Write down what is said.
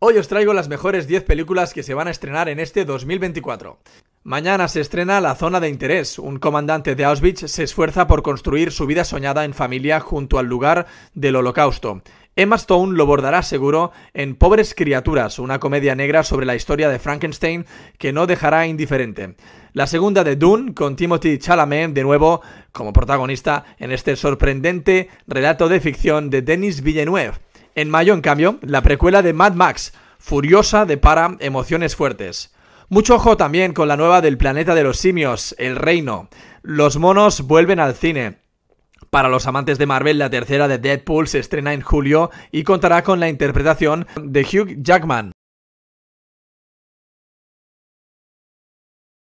Hoy os traigo las mejores 10 películas que se van a estrenar en este 2024. Mañana se estrena La Zona de Interés. Un comandante de Auschwitz se esfuerza por construir su vida soñada en familia junto al lugar del holocausto. Emma Stone lo bordará seguro en Pobres Criaturas, una comedia negra sobre la historia de Frankenstein que no dejará indiferente. La segunda de Dune, con Timothy Chalamet de nuevo como protagonista en este sorprendente relato de ficción de Denis Villeneuve. En mayo, en cambio, la precuela de Mad Max, Furiosa, de Para, emociones fuertes. Mucho ojo también con la nueva del Planeta de los Simios, El Reino. Los monos vuelven al cine. Para los amantes de Marvel, la tercera de Deadpool se estrena en julio y contará con la interpretación de Hugh Jackman.